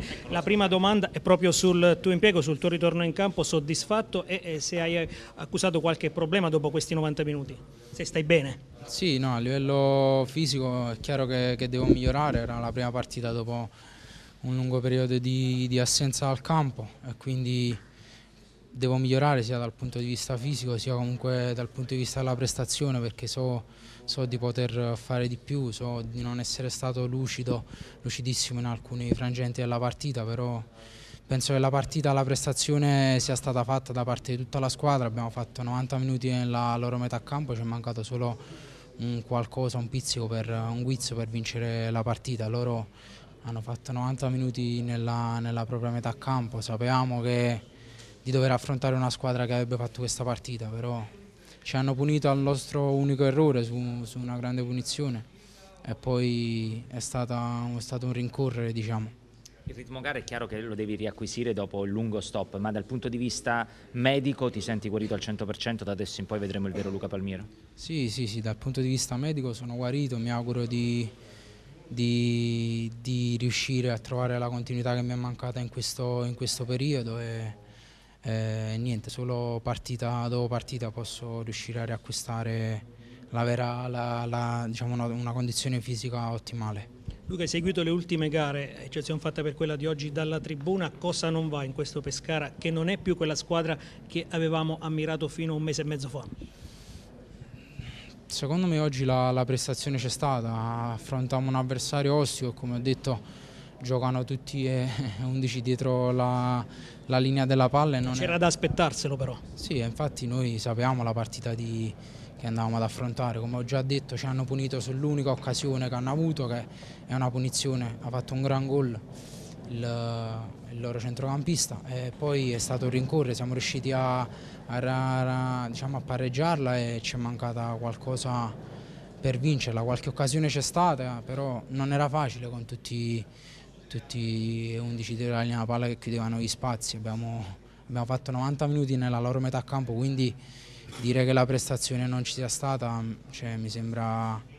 La prima domanda è proprio sul tuo impiego, sul tuo ritorno in campo, soddisfatto e, se hai accusato qualche problema dopo questi 90 minuti, se stai bene. Sì, no, a livello fisico è chiaro che, che, devo migliorare, era la prima partita dopo un lungo periodo di, di assenza dal campo e quindi devo migliorare sia dal punto di vista fisico sia comunque dal punto di vista della prestazione perché so, so di poter fare di più, so di non essere stato lucido, lucidissimo in alcuni frangenti della partita, però penso che la partita, la prestazione sia stata fatta da parte di tutta la squadra, abbiamo fatto 90 minuti nella loro metà campo, ci è mancato solo un qualcosa, un pizzico, per, un guizzo per vincere la partita, loro hanno fatto 90 minuti nella, nella propria metà campo, sapevamo che di dover affrontare una squadra che avrebbe fatto questa partita, però ci hanno punito al nostro unico errore su, su una grande punizione e poi è, stata, è stato un rincorrere diciamo. Il ritmo gara è chiaro che lo devi riacquisire dopo il lungo stop, ma dal punto di vista medico ti senti guarito al 100%, da adesso in poi vedremo il vero Luca Palmiero. Sì, sì, sì, dal punto di vista medico sono guarito, mi auguro di, di, di riuscire a trovare la continuità che mi è mancata in questo, in questo periodo e eh, niente, solo partita dopo partita posso riuscire a riacquistare la vera, la, la, diciamo una, una condizione fisica ottimale. Luca, hai seguito le ultime gare, eccezione fatta per quella di oggi dalla tribuna, cosa non va in questo Pescara che non è più quella squadra che avevamo ammirato fino a un mese e mezzo fa? Secondo me oggi la, la prestazione c'è stata, affrontiamo un avversario ostico, come ho detto giocano tutti e 11 dietro la, la linea della palla. C'era è... da aspettarselo però. Sì, infatti noi sapevamo la partita di... che andavamo ad affrontare, come ho già detto ci hanno punito sull'unica occasione che hanno avuto, che è una punizione, ha fatto un gran gol il, il loro centrocampista e poi è stato un rincorrere, siamo riusciti a, a, a, diciamo, a pareggiarla e ci è mancata qualcosa per vincerla, qualche occasione c'è stata, però non era facile con tutti tutti e 11 tiri alla palla che chiudevano gli spazi, abbiamo, abbiamo, fatto 90 minuti nella loro metà campo, quindi dire che la prestazione non ci sia stata cioè, mi sembra...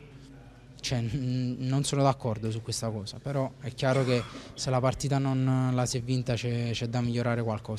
Cioè, non sono d'accordo su questa cosa, però è chiaro che se la partita non la si è vinta c'è da migliorare qualcosa.